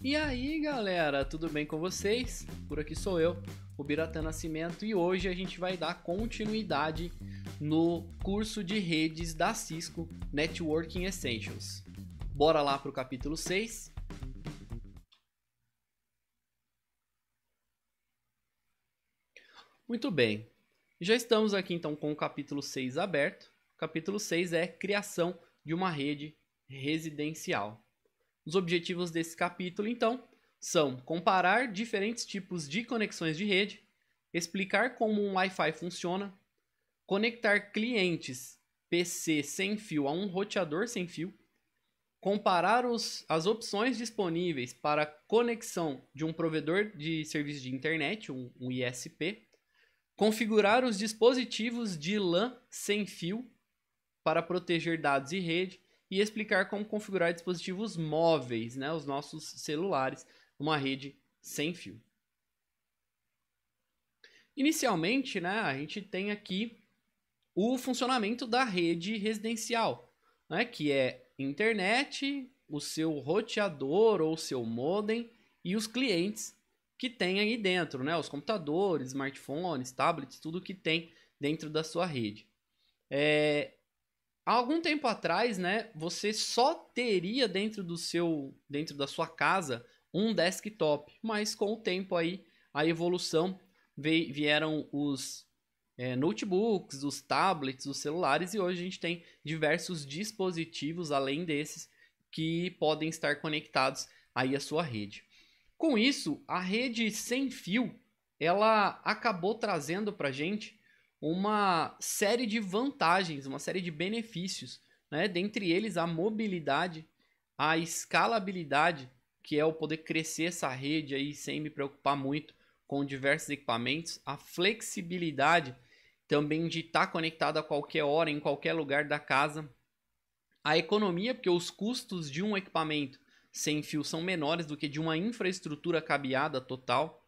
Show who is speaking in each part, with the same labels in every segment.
Speaker 1: E aí galera, tudo bem com vocês? Por aqui sou eu, o Biratã Nascimento, e hoje a gente vai dar continuidade no curso de redes da Cisco Networking Essentials. Bora lá para o capítulo 6. Muito bem, já estamos aqui então com o capítulo 6 aberto. capítulo 6 é Criação de uma Rede Residencial. Os objetivos desse capítulo, então, são comparar diferentes tipos de conexões de rede, explicar como um Wi-Fi funciona, conectar clientes PC sem fio a um roteador sem fio, comparar os, as opções disponíveis para conexão de um provedor de serviço de internet, um, um ISP, configurar os dispositivos de LAN sem fio para proteger dados e rede, e explicar como configurar dispositivos móveis, né, os nossos celulares, numa rede sem fio. Inicialmente, né, a gente tem aqui o funcionamento da rede residencial, né, que é internet, o seu roteador ou seu modem e os clientes que tem aí dentro, né, os computadores, smartphones, tablets, tudo que tem dentro da sua rede. É, Há algum tempo atrás, né, você só teria dentro do seu, dentro da sua casa, um desktop, mas com o tempo aí, a evolução veio, vieram os é, notebooks, os tablets, os celulares e hoje a gente tem diversos dispositivos além desses que podem estar conectados aí à sua rede. Com isso, a rede sem fio ela acabou trazendo para gente uma série de vantagens, uma série de benefícios, né? dentre eles a mobilidade, a escalabilidade, que é o poder crescer essa rede aí sem me preocupar muito com diversos equipamentos, a flexibilidade também de estar tá conectado a qualquer hora, em qualquer lugar da casa, a economia, porque os custos de um equipamento sem fio são menores do que de uma infraestrutura cabeada total,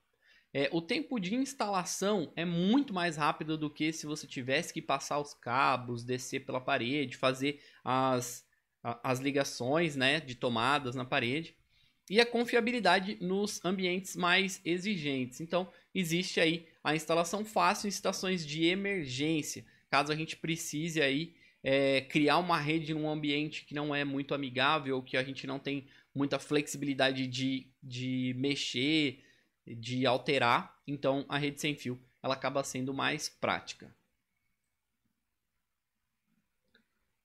Speaker 1: é, o tempo de instalação é muito mais rápido do que se você tivesse que passar os cabos, descer pela parede, fazer as, as ligações né, de tomadas na parede. E a confiabilidade nos ambientes mais exigentes. Então, existe aí a instalação fácil em situações de emergência, caso a gente precise aí é, criar uma rede num ambiente que não é muito amigável, que a gente não tem muita flexibilidade de, de mexer, de alterar, então a rede sem fio ela acaba sendo mais prática.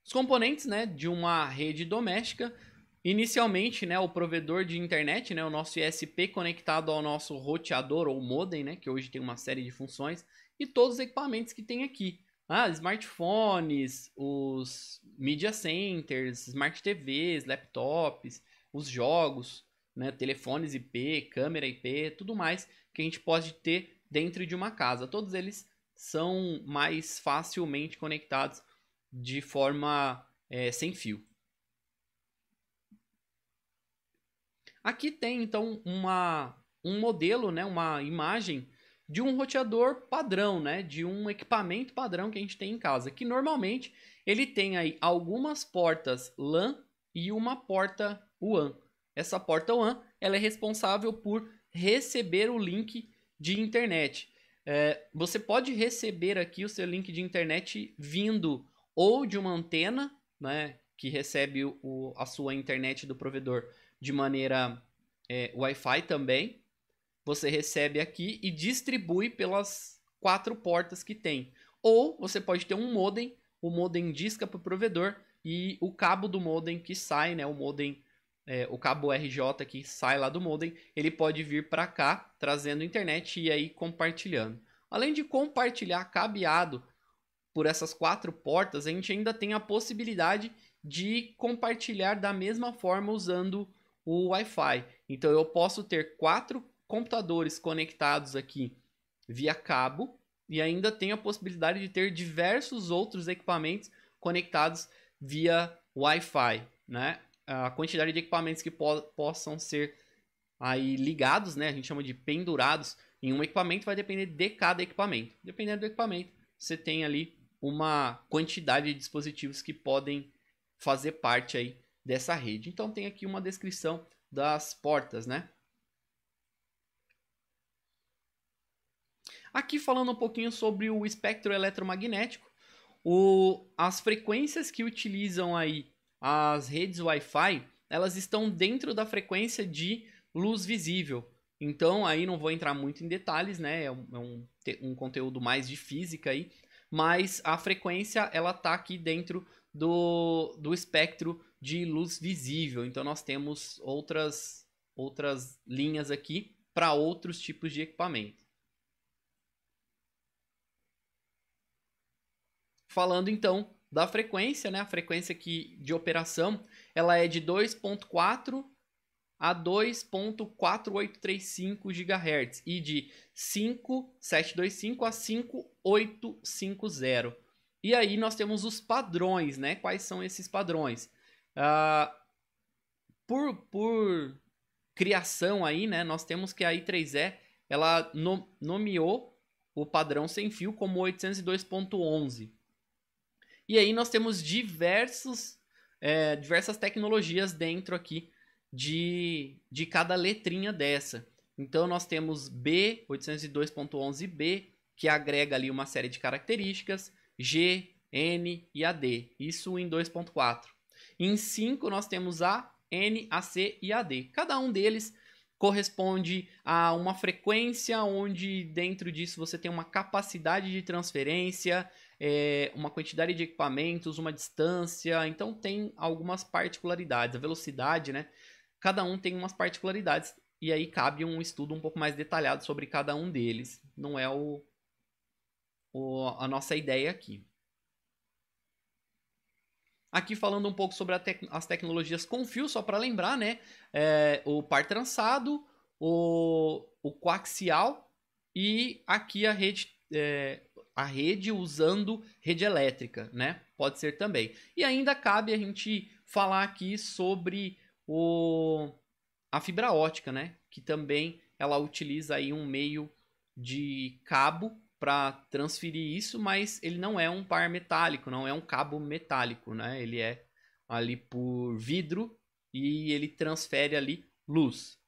Speaker 1: Os componentes né, de uma rede doméstica, inicialmente né, o provedor de internet, né, o nosso ISP conectado ao nosso roteador ou modem, né, que hoje tem uma série de funções, e todos os equipamentos que tem aqui. Ah, smartphones, os media centers, smart TVs, laptops, os jogos, né, telefones IP, câmera IP, tudo mais que a gente pode ter dentro de uma casa. Todos eles são mais facilmente conectados de forma é, sem fio. Aqui tem então uma, um modelo, né, uma imagem de um roteador padrão, né, de um equipamento padrão que a gente tem em casa, que normalmente ele tem aí algumas portas LAN e uma porta WAN. Essa porta WAN ela é responsável por receber o link de internet. É, você pode receber aqui o seu link de internet vindo ou de uma antena, né, que recebe o, a sua internet do provedor de maneira é, Wi-Fi também. Você recebe aqui e distribui pelas quatro portas que tem. Ou você pode ter um modem, o modem disca para o provedor e o cabo do modem que sai, né, o modem é, o cabo RJ que sai lá do modem, ele pode vir para cá trazendo internet e aí compartilhando. Além de compartilhar cabeado por essas quatro portas, a gente ainda tem a possibilidade de compartilhar da mesma forma usando o Wi-Fi. Então eu posso ter quatro computadores conectados aqui via cabo e ainda tenho a possibilidade de ter diversos outros equipamentos conectados via Wi-Fi, né? a quantidade de equipamentos que po possam ser aí ligados, né? A gente chama de pendurados em um equipamento, vai depender de cada equipamento. Dependendo do equipamento, você tem ali uma quantidade de dispositivos que podem fazer parte aí dessa rede. Então tem aqui uma descrição das portas, né? Aqui falando um pouquinho sobre o espectro eletromagnético, o, as frequências que utilizam aí as redes Wi-Fi, elas estão dentro da frequência de luz visível. Então, aí não vou entrar muito em detalhes, né? É um, é um conteúdo mais de física aí, mas a frequência ela está aqui dentro do, do espectro de luz visível. Então, nós temos outras, outras linhas aqui para outros tipos de equipamento. Falando então da frequência, né? A frequência aqui de operação, ela é de 2.4 a 2.4835 GHz e de 5725 a 5850. E aí nós temos os padrões, né? Quais são esses padrões? Uh, por, por criação aí, né? Nós temos que a I3E ela nomeou o padrão sem fio como 802.11. E aí nós temos diversos, é, diversas tecnologias dentro aqui de, de cada letrinha dessa. Então nós temos B, 802.11b, que agrega ali uma série de características, G, N e AD, isso em 2.4. Em 5 nós temos A, N, AC e AD. Cada um deles corresponde a uma frequência onde dentro disso você tem uma capacidade de transferência, é, uma quantidade de equipamentos, uma distância, então tem algumas particularidades. A velocidade, né? Cada um tem umas particularidades e aí cabe um estudo um pouco mais detalhado sobre cada um deles. Não é o, o a nossa ideia aqui. Aqui falando um pouco sobre tec as tecnologias com fio, só para lembrar, né? É, o par trançado, o, o coaxial e aqui a rede é, a rede usando rede elétrica, né? Pode ser também. E ainda cabe a gente falar aqui sobre o a fibra ótica, né? Que também ela utiliza aí um meio de cabo para transferir isso, mas ele não é um par metálico, não é um cabo metálico, né? Ele é ali por vidro e ele transfere ali luz.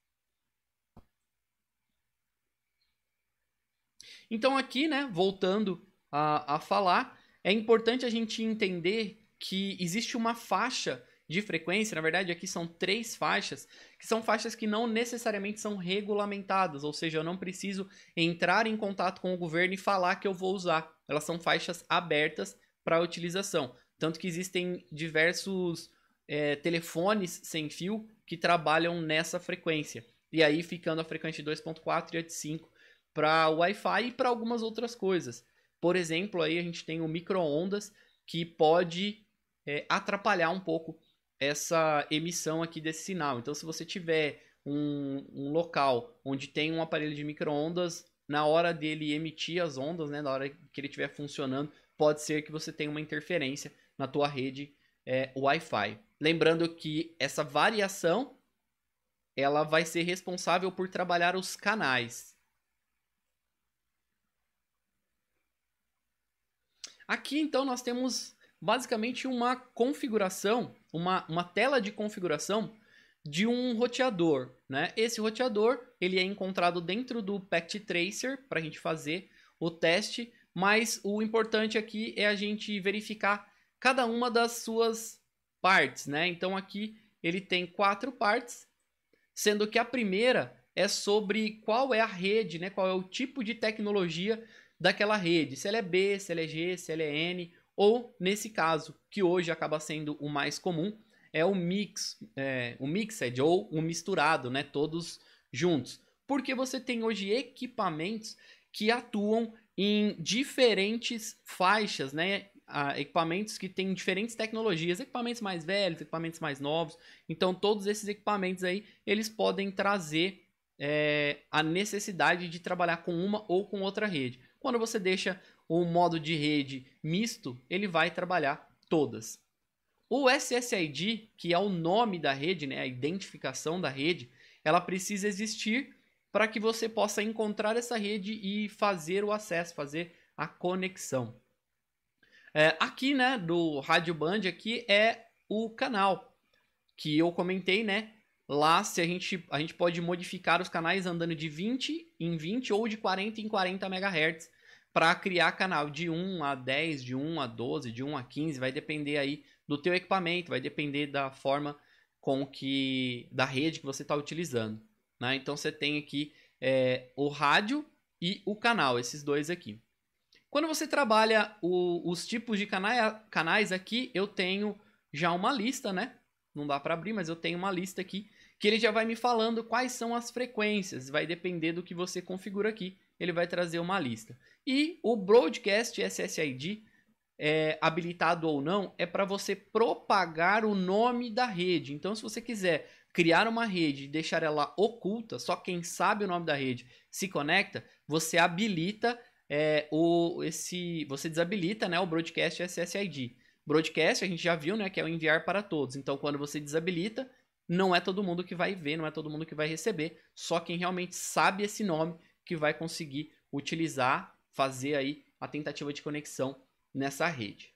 Speaker 1: Então, aqui, né, voltando a, a falar, é importante a gente entender que existe uma faixa de frequência, na verdade aqui são três faixas, que são faixas que não necessariamente são regulamentadas, ou seja, eu não preciso entrar em contato com o governo e falar que eu vou usar. Elas são faixas abertas para utilização. Tanto que existem diversos é, telefones sem fio que trabalham nessa frequência. E aí ficando a frequência de 2.4 e a de 5 para Wi-Fi e para algumas outras coisas. Por exemplo, aí a gente tem o micro-ondas que pode é, atrapalhar um pouco essa emissão aqui desse sinal. Então, se você tiver um, um local onde tem um aparelho de micro-ondas, na hora dele emitir as ondas, né, na hora que ele estiver funcionando, pode ser que você tenha uma interferência na tua rede é, Wi-Fi. Lembrando que essa variação ela vai ser responsável por trabalhar os canais. Aqui então nós temos basicamente uma configuração, uma, uma tela de configuração de um roteador. Né? Esse roteador ele é encontrado dentro do Pact Tracer para a gente fazer o teste, mas o importante aqui é a gente verificar cada uma das suas partes. Né? Então aqui ele tem quatro partes, sendo que a primeira é sobre qual é a rede, né? qual é o tipo de tecnologia daquela rede, se ela é B, se ela é G, se ela é N, ou nesse caso, que hoje acaba sendo o mais comum, é o mix, é, o mixed ou o misturado, né? Todos juntos. Porque você tem hoje equipamentos que atuam em diferentes faixas, né? Ah, equipamentos que têm diferentes tecnologias, equipamentos mais velhos, equipamentos mais novos. Então, todos esses equipamentos aí, eles podem trazer é, a necessidade de trabalhar com uma ou com outra rede. Quando você deixa o modo de rede misto, ele vai trabalhar todas. O SSID, que é o nome da rede, né, a identificação da rede, ela precisa existir para que você possa encontrar essa rede e fazer o acesso, fazer a conexão. É, aqui, né, do Rádio Band, aqui é o canal que eu comentei, né? Lá se a gente, a gente pode modificar os canais andando de 20 em 20 ou de 40 em 40 MHz para criar canal de 1 a 10, de 1 a 12, de 1 a 15, vai depender aí do teu equipamento, vai depender da forma com que da rede que você está utilizando, né? Então você tem aqui é, o rádio e o canal, esses dois aqui. Quando você trabalha o, os tipos de canais, canais aqui, eu tenho já uma lista, né? Não dá para abrir, mas eu tenho uma lista aqui que ele já vai me falando quais são as frequências, vai depender do que você configura aqui, ele vai trazer uma lista. E o Broadcast SSID, é, habilitado ou não, é para você propagar o nome da rede. Então, se você quiser criar uma rede e deixar ela oculta, só quem sabe o nome da rede se conecta, você habilita é, o, esse, você desabilita né, o Broadcast SSID. Broadcast a gente já viu, né, que é o enviar para todos. Então, quando você desabilita, não é todo mundo que vai ver, não é todo mundo que vai receber, só quem realmente sabe esse nome que vai conseguir utilizar fazer aí a tentativa de conexão nessa rede.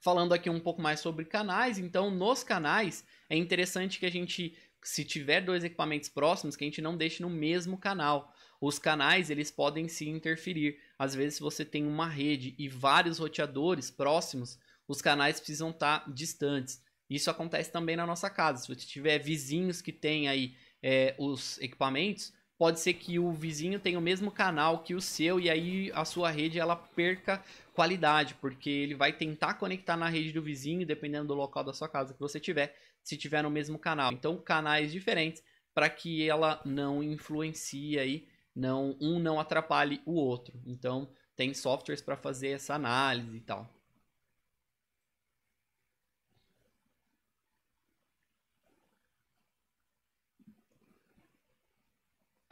Speaker 1: Falando aqui um pouco mais sobre canais, então nos canais é interessante que a gente, se tiver dois equipamentos próximos, que a gente não deixe no mesmo canal. Os canais eles podem se interferir. Às vezes, se você tem uma rede e vários roteadores próximos, os canais precisam estar distantes. Isso acontece também na nossa casa. Se você tiver vizinhos que têm aí é, os equipamentos, pode ser que o vizinho tenha o mesmo canal que o seu e aí a sua rede ela perca qualidade, porque ele vai tentar conectar na rede do vizinho, dependendo do local da sua casa que você tiver, se tiver no mesmo canal. Então, canais diferentes para que ela não influencie aí, não um não atrapalhe o outro. Então, tem softwares para fazer essa análise e tal.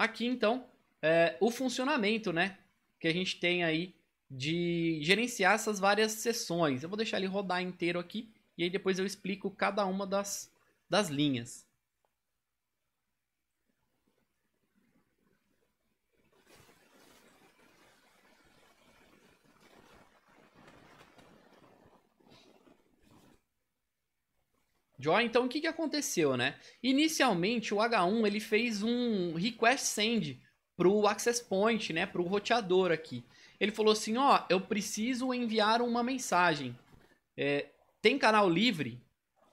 Speaker 1: aqui então é, o funcionamento, né? Que a gente tem aí de gerenciar essas várias sessões. Eu vou deixar ele rodar inteiro aqui e aí depois eu explico cada uma das, das linhas. Joy, então o que, que aconteceu, né? Inicialmente o H1 ele fez um request send para o access point, né, para o roteador aqui. Ele falou assim, ó, oh, eu preciso enviar uma mensagem. É, tem canal livre?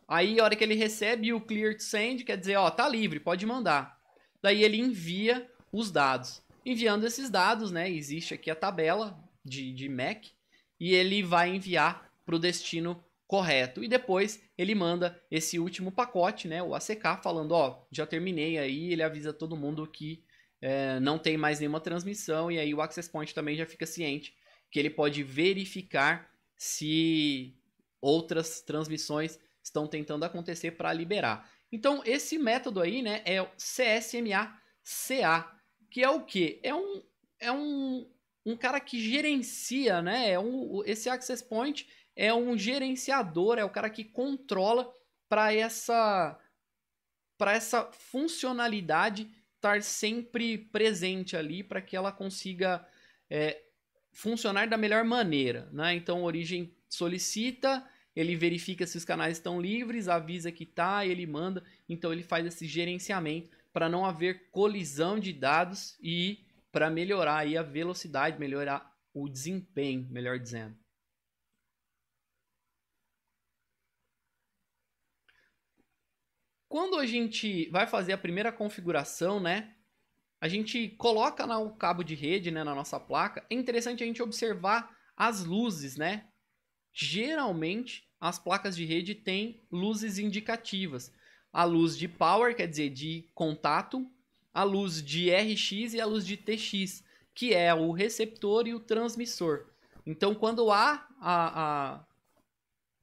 Speaker 1: Aí a hora que ele recebe o clear to send, quer dizer, ó, oh, tá livre, pode mandar. Daí ele envia os dados. Enviando esses dados, né, existe aqui a tabela de, de MAC e ele vai enviar para o destino correto. E depois ele manda esse último pacote, né, o ACK, falando, ó, já terminei aí, ele avisa todo mundo que é, não tem mais nenhuma transmissão, e aí o Access Point também já fica ciente que ele pode verificar se outras transmissões estão tentando acontecer para liberar. Então, esse método aí, né, é o CSMA-CA, que é o quê? É um, é um, um cara que gerencia, né, é um, esse Access Point é um gerenciador, é o cara que controla para essa para essa funcionalidade estar sempre presente ali para que ela consiga é, funcionar da melhor maneira, né? Então, origem solicita, ele verifica se os canais estão livres, avisa que tá, ele manda, então ele faz esse gerenciamento para não haver colisão de dados e para melhorar aí a velocidade, melhorar o desempenho, melhor dizendo. Quando a gente vai fazer a primeira configuração, né? A gente coloca o cabo de rede né, na nossa placa. É interessante a gente observar as luzes, né? Geralmente as placas de rede têm luzes indicativas. A luz de power, quer dizer, de contato, a luz de RX e a luz de TX, que é o receptor e o transmissor. Então, quando há a, a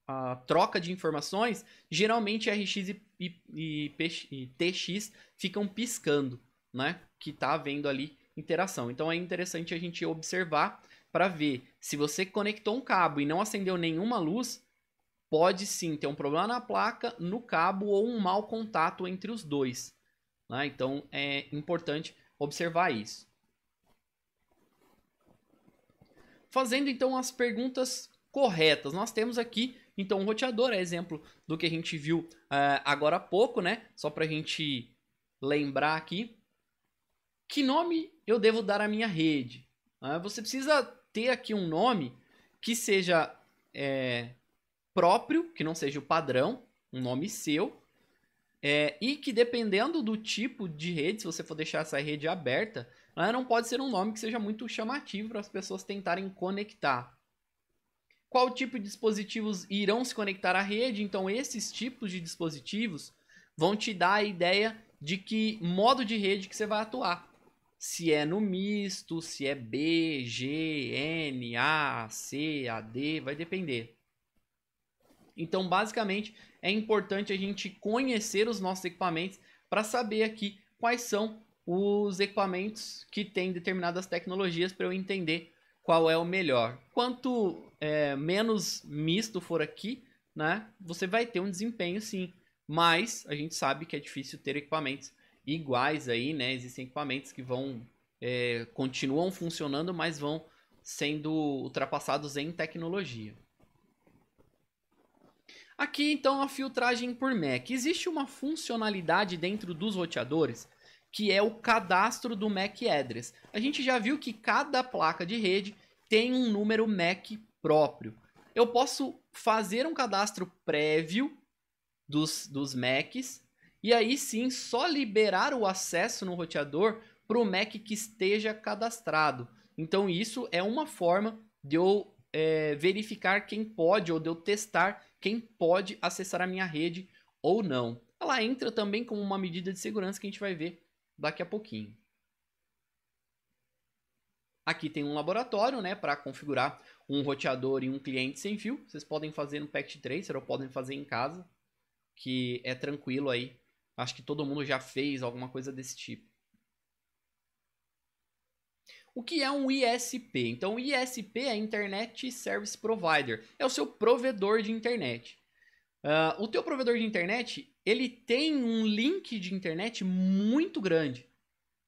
Speaker 1: a troca de informações, geralmente RX e, e, e, e TX ficam piscando, né? Que está havendo ali interação. Então é interessante a gente observar para ver se você conectou um cabo e não acendeu nenhuma luz, pode sim ter um problema na placa, no cabo ou um mau contato entre os dois. Né? Então é importante observar isso. Fazendo então as perguntas corretas, nós temos aqui então, o roteador é exemplo do que a gente viu uh, agora há pouco, né? Só para a gente lembrar aqui. Que nome eu devo dar à minha rede? Uh, você precisa ter aqui um nome que seja é, próprio, que não seja o padrão, um nome seu, é, e que dependendo do tipo de rede, se você for deixar essa rede aberta, ah, não pode ser um nome que seja muito chamativo para as pessoas tentarem conectar qual tipo de dispositivos irão se conectar à rede. Então, esses tipos de dispositivos vão te dar a ideia de que modo de rede que você vai atuar. Se é no misto, se é B, G, N, A, C, AD, vai depender. Então, basicamente, é importante a gente conhecer os nossos equipamentos para saber aqui quais são os equipamentos que têm determinadas tecnologias para eu entender qual é o melhor. Quanto é, menos misto for aqui, né, você vai ter um desempenho sim, mas a gente sabe que é difícil ter equipamentos iguais aí, né? Existem equipamentos que vão é, continuam funcionando, mas vão sendo ultrapassados em tecnologia. Aqui então a filtragem por MAC. Existe uma funcionalidade dentro dos roteadores que é o cadastro do MAC address. A gente já viu que cada placa de rede tem um número MAC próprio. Eu posso fazer um cadastro prévio dos, dos MACs e aí sim só liberar o acesso no roteador para o MAC que esteja cadastrado. Então isso é uma forma de eu é, verificar quem pode ou de eu testar quem pode acessar a minha rede ou não. Ela entra também como uma medida de segurança que a gente vai ver daqui a pouquinho. Aqui tem um laboratório né, para configurar um roteador e um cliente sem fio. Vocês podem fazer no Pact Tracer ou podem fazer em casa, que é tranquilo aí. Acho que todo mundo já fez alguma coisa desse tipo. O que é um ISP? Então, o ISP é Internet Service Provider. É o seu provedor de internet. Uh, o teu provedor de internet, ele tem um link de internet muito grande.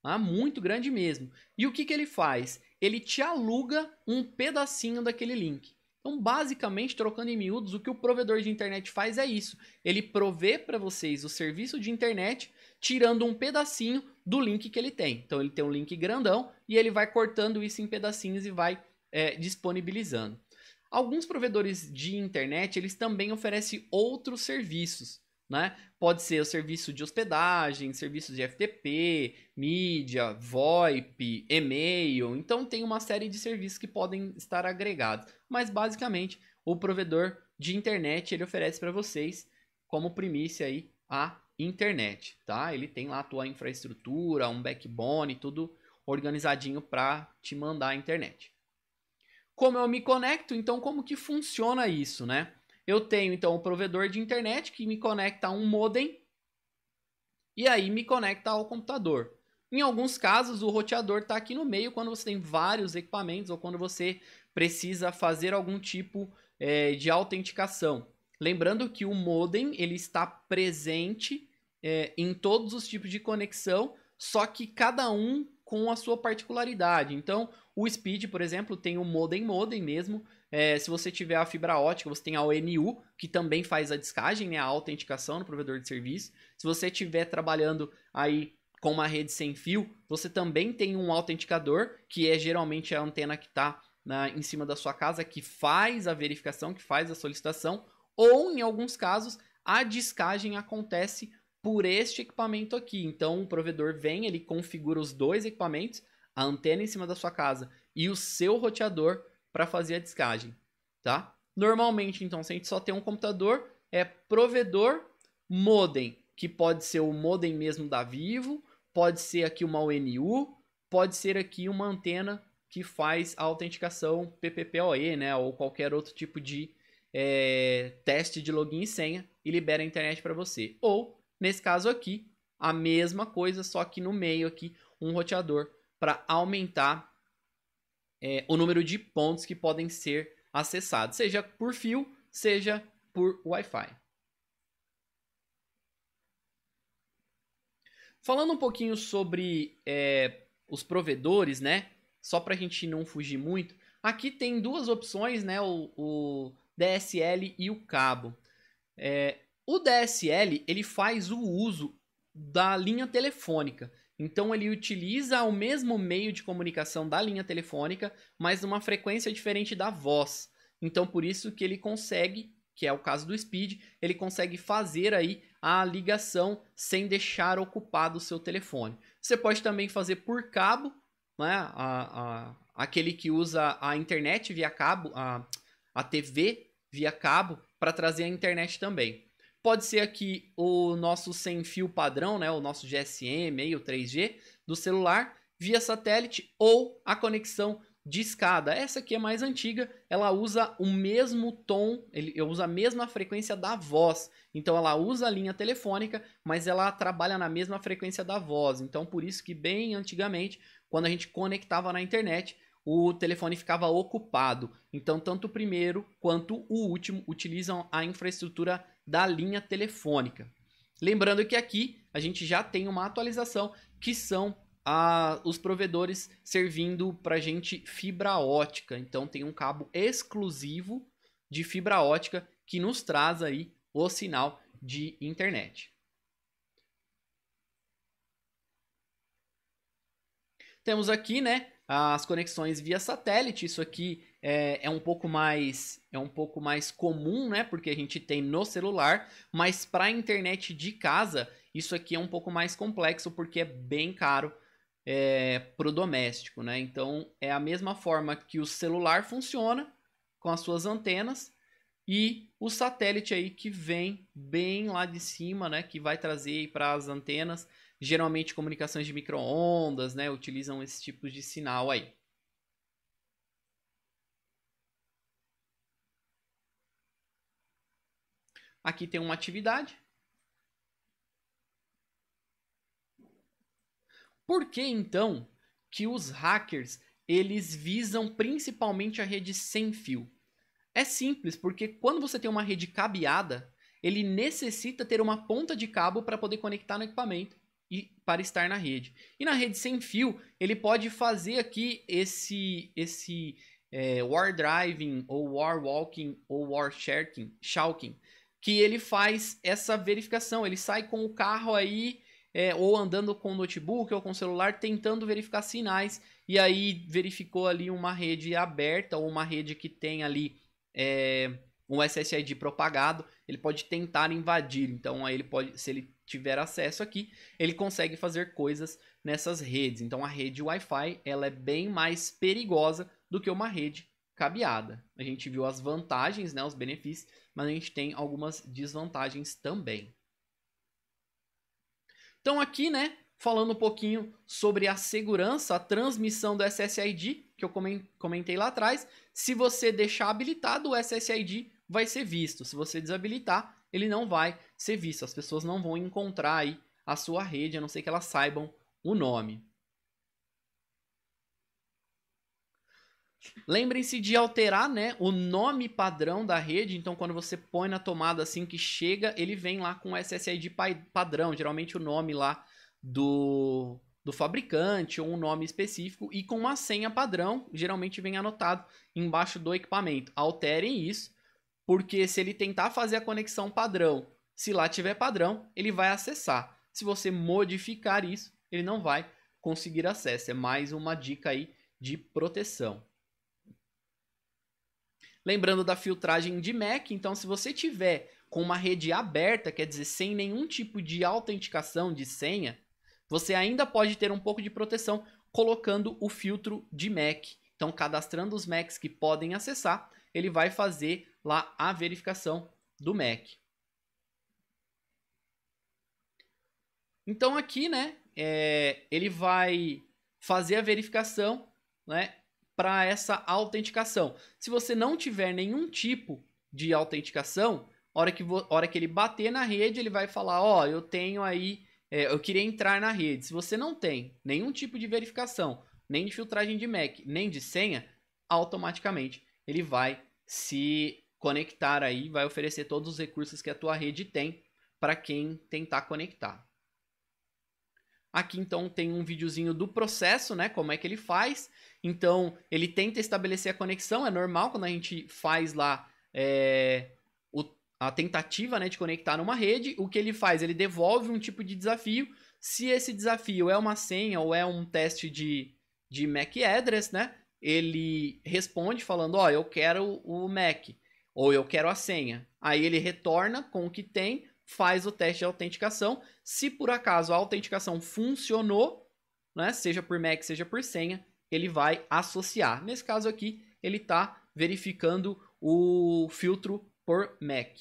Speaker 1: Ah, muito grande mesmo. E o que, que ele faz? Ele te aluga um pedacinho daquele link. Então, basicamente, trocando em miúdos, o que o provedor de internet faz é isso. Ele provê para vocês o serviço de internet, tirando um pedacinho do link que ele tem. Então, ele tem um link grandão e ele vai cortando isso em pedacinhos e vai é, disponibilizando. Alguns provedores de internet, eles também oferecem outros serviços. Né? Pode ser o serviço de hospedagem, serviços de FTP, mídia, VoIP, e-mail. Então tem uma série de serviços que podem estar agregados. Mas basicamente o provedor de internet ele oferece para vocês como primícia aí a internet, tá? Ele tem lá a tua infraestrutura, um backbone, tudo organizadinho para te mandar a internet. Como eu me conecto, então como que funciona isso, né? Eu tenho então o um provedor de internet que me conecta a um modem e aí me conecta ao computador. Em alguns casos, o roteador está aqui no meio quando você tem vários equipamentos ou quando você precisa fazer algum tipo é, de autenticação. Lembrando que o modem ele está presente é, em todos os tipos de conexão, só que cada um com a sua particularidade. Então, o Speed, por exemplo, tem o modem modem mesmo, é, se você tiver a fibra ótica, você tem a ONU, que também faz a descagem, né, a autenticação no provedor de serviço. Se você estiver trabalhando aí com uma rede sem fio, você também tem um autenticador, que é geralmente a antena que está né, em cima da sua casa, que faz a verificação, que faz a solicitação, ou em alguns casos, a descagem acontece por este equipamento aqui. Então o provedor vem, ele configura os dois equipamentos, a antena em cima da sua casa e o seu roteador para fazer a descagem, tá? Normalmente, então, se a gente só tem um computador, é provedor modem, que pode ser o modem mesmo da Vivo, pode ser aqui uma UNU, pode ser aqui uma antena que faz a autenticação PPPoE, né, ou qualquer outro tipo de é, teste de login e senha e libera a internet para você. Ou, nesse caso aqui, a mesma coisa, só que no meio aqui, um roteador para aumentar é, o número de pontos que podem ser acessados, seja por fio, seja por Wi-Fi. Falando um pouquinho sobre é, os provedores, né? Só para a gente não fugir muito, aqui tem duas opções, né? O, o DSL e o cabo. É, o DSL ele faz o uso da linha telefônica. Então ele utiliza o mesmo meio de comunicação da linha telefônica, mas numa frequência diferente da voz. Então por isso que ele consegue, que é o caso do Speed, ele consegue fazer aí a ligação sem deixar ocupado o seu telefone. Você pode também fazer por cabo, né? A, a, aquele que usa a internet via cabo, a, a TV via cabo, para trazer a internet também. Pode ser aqui o nosso sem fio padrão, né, o nosso GSM, aí, o 3G do celular, via satélite ou a conexão de escada. Essa aqui é mais antiga, ela usa o mesmo tom, ele usa a mesma frequência da voz. Então ela usa a linha telefônica, mas ela trabalha na mesma frequência da voz. Então por isso que bem antigamente, quando a gente conectava na internet, o telefone ficava ocupado. Então, tanto o primeiro quanto o último utilizam a infraestrutura da linha telefônica. Lembrando que aqui a gente já tem uma atualização que são a, ah, os provedores servindo para gente fibra ótica. Então tem um cabo exclusivo de fibra ótica que nos traz aí o sinal de internet. Temos aqui, né, as conexões via satélite. Isso aqui é, é, um pouco mais é um pouco mais comum, né? Porque a gente tem no celular, mas para a internet de casa isso aqui é um pouco mais complexo porque é bem caro é, pro doméstico, né? Então é a mesma forma que o celular funciona com as suas antenas e o satélite aí que vem bem lá de cima, né? Que vai trazer para as antenas Geralmente comunicações de microondas, né, utilizam esse tipo de sinal aí. Aqui tem uma atividade. Por que então que os hackers eles visam principalmente a rede sem fio? É simples, porque quando você tem uma rede cabeada, ele necessita ter uma ponta de cabo para poder conectar no equipamento e para estar na rede. E na rede sem fio, ele pode fazer aqui esse esse é, war driving ou war walking ou war sharking, que ele faz essa verificação. Ele sai com o carro aí é, ou andando com o notebook ou com o celular tentando verificar sinais e aí verificou ali uma rede aberta ou uma rede que tem ali é, um SSID propagado. Ele pode tentar invadir. Então aí ele pode, se ele tiver acesso aqui, ele consegue fazer coisas nessas redes. Então a rede Wi-Fi ela é bem mais perigosa do que uma rede cabeada. A gente viu as vantagens, né, os benefícios, mas a gente tem algumas desvantagens também. Então aqui, né, falando um pouquinho sobre a segurança, a transmissão do SSID, que eu comentei lá atrás, se você deixar habilitado o SSID vai ser visto. Se você desabilitar, ele não vai ser visto. As pessoas não vão encontrar aí a sua rede, a não ser que elas saibam o nome. Lembrem-se de alterar né, o nome padrão da rede. Então, quando você põe na tomada assim que chega, ele vem lá com o SSID padrão, geralmente o nome lá do, do fabricante ou um nome específico e com uma senha padrão, geralmente vem anotado embaixo do equipamento. Alterem isso porque se ele tentar fazer a conexão padrão, se lá tiver padrão, ele vai acessar. Se você modificar isso, ele não vai conseguir acesso. É mais uma dica aí de proteção. Lembrando da filtragem de MAC, então se você tiver com uma rede aberta, quer dizer, sem nenhum tipo de autenticação de senha, você ainda pode ter um pouco de proteção colocando o filtro de MAC. Então, cadastrando os MACs que podem acessar, ele vai fazer lá a verificação do MAC. Então aqui, né, é, ele vai fazer a verificação, né, para essa autenticação. Se você não tiver nenhum tipo de autenticação, hora que, hora que ele bater na rede, ele vai falar, ó, oh, eu tenho aí, é, eu queria entrar na rede. Se você não tem nenhum tipo de verificação, nem de filtragem de MAC, nem de senha, automaticamente ele vai se conectar aí, vai oferecer todos os recursos que a tua rede tem para quem tentar conectar. Aqui então tem um videozinho do processo, né? Como é que ele faz. Então ele tenta estabelecer a conexão. É normal quando a gente faz lá é, o, a tentativa né, de conectar numa rede. O que ele faz? Ele devolve um tipo de desafio. Se esse desafio é uma senha ou é um teste de, de MAC address, né? ele responde falando, ó, oh, eu quero o Mac, ou eu quero a senha. Aí ele retorna com o que tem, faz o teste de autenticação. Se por acaso a autenticação funcionou, né, seja por Mac, seja por senha, ele vai associar. Nesse caso aqui, ele está verificando o filtro por Mac.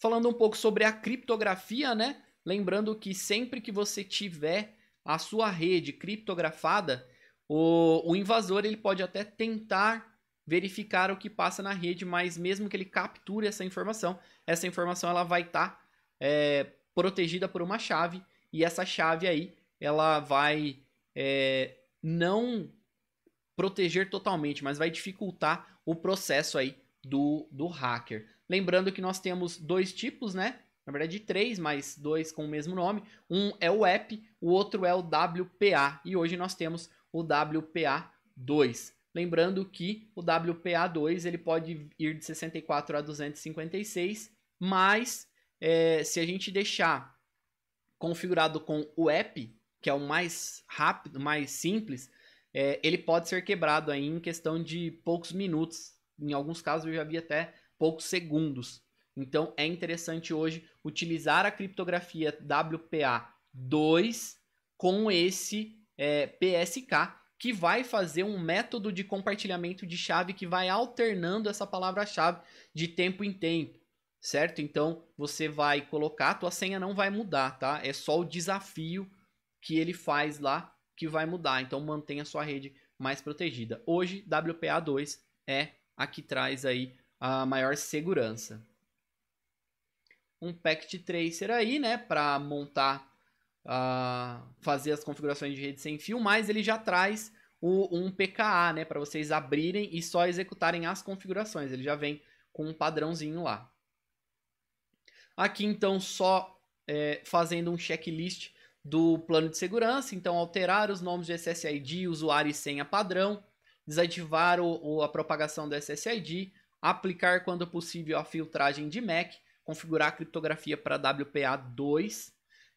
Speaker 1: Falando um pouco sobre a criptografia, né? Lembrando que sempre que você tiver a sua rede criptografada, o, o invasor ele pode até tentar verificar o que passa na rede, mas mesmo que ele capture essa informação, essa informação ela vai estar tá, é, protegida por uma chave e essa chave aí ela vai é, não proteger totalmente, mas vai dificultar o processo aí do, do hacker. Lembrando que nós temos dois tipos, né? na verdade três, mais dois com o mesmo nome. Um é o app, o outro é o WPA, e hoje nós temos o WPA2. Lembrando que o WPA2 ele pode ir de 64 a 256, mas é, se a gente deixar configurado com o app, que é o mais rápido, mais simples, é, ele pode ser quebrado aí em questão de poucos minutos. Em alguns casos eu já vi até poucos segundos. Então é interessante hoje utilizar a criptografia WPA2 com esse é, PSK, que vai fazer um método de compartilhamento de chave que vai alternando essa palavra-chave de tempo em tempo, certo? Então você vai colocar, a tua senha não vai mudar, tá? É só o desafio que ele faz lá que vai mudar. Então mantenha a sua rede mais protegida. Hoje, WPA2 é a que traz aí a maior segurança um Pact Tracer aí, né, para montar, uh, fazer as configurações de rede sem fio, mas ele já traz o, um PKA, né, para vocês abrirem e só executarem as configurações. Ele já vem com um padrãozinho lá. Aqui então só é, fazendo um checklist do plano de segurança, então alterar os nomes de SSID, usuário e senha padrão, desativar o, o, a propagação do SSID, aplicar quando possível a filtragem de MAC, configurar a criptografia para WPA2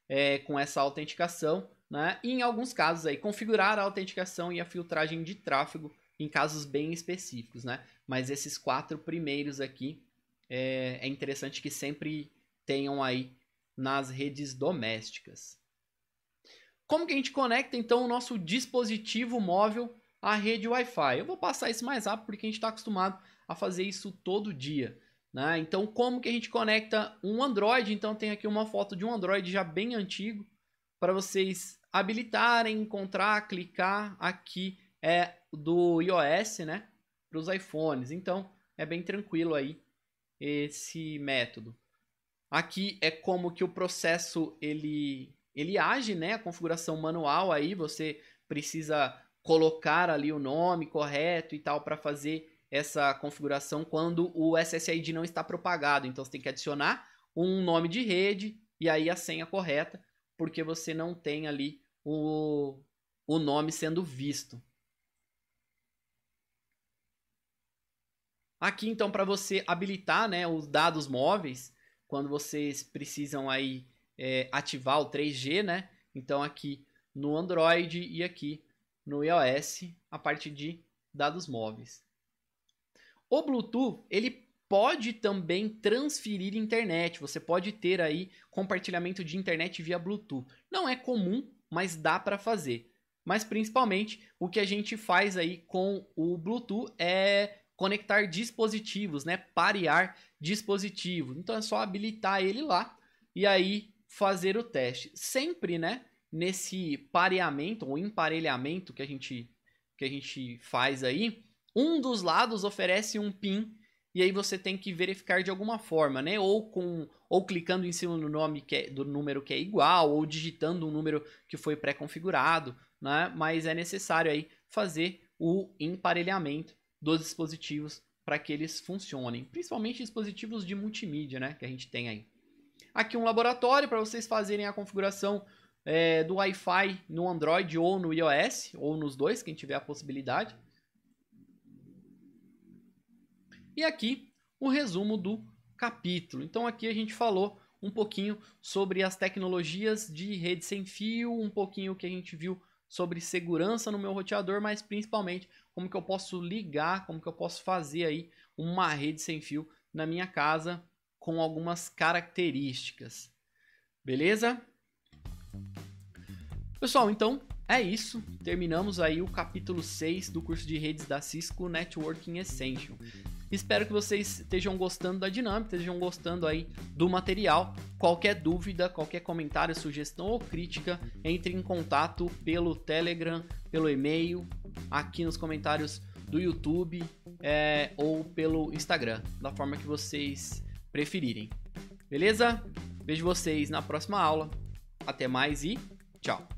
Speaker 1: é, com essa autenticação, né? E em alguns casos aí configurar a autenticação e a filtragem de tráfego em casos bem específicos, né? Mas esses quatro primeiros aqui é, é interessante que sempre tenham aí nas redes domésticas. Como que a gente conecta então o nosso dispositivo móvel à rede Wi-Fi? Eu vou passar isso mais rápido porque a gente está acostumado a fazer isso todo dia. Né? Então, como que a gente conecta um Android? Então, tem aqui uma foto de um Android já bem antigo para vocês habilitarem, encontrar, clicar aqui é do iOS, né? Para os iPhones. Então, é bem tranquilo aí esse método. Aqui é como que o processo ele ele age, né? A configuração manual aí você precisa colocar ali o nome correto e tal para fazer essa configuração quando o SSID não está propagado. Então você tem que adicionar um nome de rede e aí a senha correta, porque você não tem ali o, o nome sendo visto. Aqui então para você habilitar né, os dados móveis, quando vocês precisam aí é, ativar o 3G, né? Então aqui no Android e aqui no iOS, a parte de dados móveis. O Bluetooth, ele pode também transferir internet. Você pode ter aí compartilhamento de internet via Bluetooth. Não é comum, mas dá para fazer. Mas principalmente o que a gente faz aí com o Bluetooth é conectar dispositivos, né? Parear dispositivos. Então é só habilitar ele lá e aí fazer o teste. Sempre, né? Nesse pareamento ou emparelhamento que a gente que a gente faz aí, um dos lados oferece um PIN e aí você tem que verificar de alguma forma, né? Ou com ou clicando em cima do nome que é, do número que é igual, ou digitando um número que foi pré-configurado, né? Mas é necessário aí fazer o emparelhamento dos dispositivos para que eles funcionem, principalmente dispositivos de multimídia, né, que a gente tem aí. Aqui um laboratório para vocês fazerem a configuração é, do Wi-Fi no Android ou no iOS, ou nos dois, quem tiver a possibilidade. E aqui o resumo do capítulo. Então aqui a gente falou um pouquinho sobre as tecnologias de rede sem fio, um pouquinho o que a gente viu sobre segurança no meu roteador, mas principalmente como que eu posso ligar, como que eu posso fazer aí uma rede sem fio na minha casa com algumas características. Beleza? Pessoal, então é isso. Terminamos aí o capítulo 6 do curso de redes da Cisco Networking Essential. Espero que vocês estejam gostando da dinâmica, estejam gostando aí do material. Qualquer dúvida, qualquer comentário, sugestão ou crítica, entre em contato pelo Telegram, pelo e-mail, aqui nos comentários do YouTube é, ou pelo Instagram, da forma que vocês preferirem. Beleza? Vejo vocês na próxima aula. Até mais e tchau!